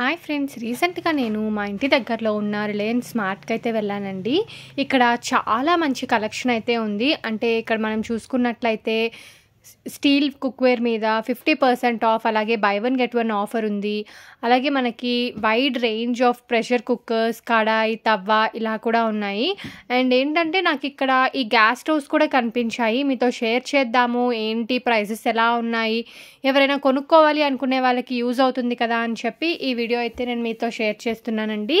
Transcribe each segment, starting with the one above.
hi friends రీసెంట్గా నేను మా ఇంటి దగ్గరలో ఉన్న రిలయన్స్ స్మార్ట్కి అయితే వెళ్ళానండి ఇక్కడ చాలా మంచి కలెక్షన్ అయితే ఉంది అంటే ఇక్కడ మనం చూసుకున్నట్లయితే స్టీల్ కుక్వేర్ మీద ఫిఫ్టీ పర్సెంట్ ఆఫ్ అలాగే buy one get one offer ఉంది అలాగే మనకి wide range of pressure cookers కడాయి తవ్వ ఇలా కూడా ఉన్నాయి అండ్ ఏంటంటే నాకు ఇక్కడ ఈ గ్యాస్ స్టవ్స్ కూడా కనిపించాయి మీతో షేర్ చేద్దాము ఏంటి ప్రైజెస్ ఎలా ఉన్నాయి ఎవరైనా కొనుక్కోవాలి అనుకునే వాళ్ళకి యూజ్ అవుతుంది కదా అని చెప్పి ఈ వీడియో అయితే నేను మీతో షేర్ చేస్తున్నానండి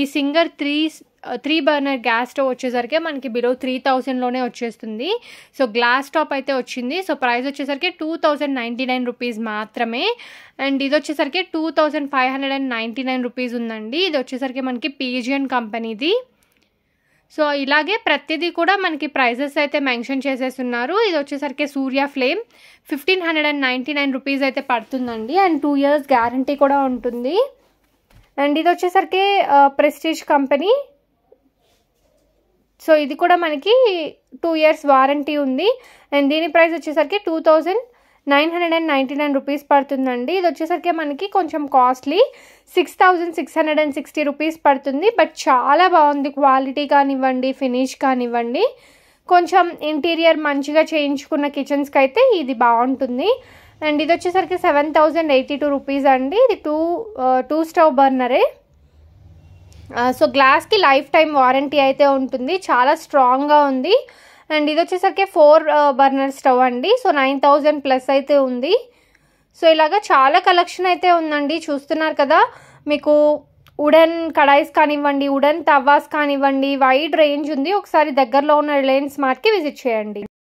ఈ సింగర్ three three burner gas stove వచ్చేసరికి మనకి బిలో త్రీ థౌజండ్లోనే వచ్చేస్తుంది సో గ్లాస్ టాప్ అయితే వచ్చింది సో ప్రైస్ వచ్చేసరికి two thousand ninety nine rupees మాత్రమే అండ్ ఇది వచ్చేసరికి two thousand five hundred and ninety nine rupees ఉందండి ఇది వచ్చేసరికి మనకి పీజియన్ కంపెనీది సో ఇలాగే ప్రతిదీ కూడా మనకి ప్రైజెస్ అయితే మెన్షన్ చేసేస్తున్నారు ఇది వచ్చేసరికి Surya Flame fifteen hundred and ninety nine rupees అయితే పడుతుందండి అండ్ టూ ఇయర్స్ గ్యారంటీ కూడా ఉంటుంది అండ్ ఇది వచ్చేసరికి ప్రెస్టీజ్ uh, కంపెనీ సో ఇది కూడా మనకి టూ ఇయర్స్ వారంటీ ఉంది అండ్ దీని ప్రైస్ వచ్చేసరికి two thousand nine hundred and ninety nine rupees పడుతుందండి ఇది వచ్చేసరికి మనకి కొంచెం costly six thousand six hundred and sixty rupees పడుతుంది బట్ చాలా బాగుంది క్వాలిటీ కానివ్వండి ఫినిష్ కానివ్వండి కొంచెం ఇంటీరియర్ మంచిగా చేయించుకున్న కిచెన్స్కి అయితే ఇది బాగుంటుంది అండ్ ఇది వచ్చేసరికి seven thousand eighty two rupees అండి ఇది టూ టూ స్టవ్ బర్నరే సో గ్లాస్కి లైఫ్ టైం వారంటీ అయితే ఉంటుంది చాలా స్ట్రాంగ్గా ఉంది అండ్ ఇది వచ్చేసరికి ఫోర్ బర్నర్ స్టవ్ అండి సో నైన్ థౌజండ్ ప్లస్ అయితే ఉంది సో ఇలాగా చాలా కలెక్షన్ అయితే ఉందండి చూస్తున్నారు కదా మీకు ఉడెన్ కడాయిస్ కానివ్వండి ఉడెన్ తవ్వాస్ కానివ్వండి వైడ్ రేంజ్ ఉంది ఒకసారి దగ్గరలో ఉన్న రిలయన్స్ మార్ట్కి విజిట్ చేయండి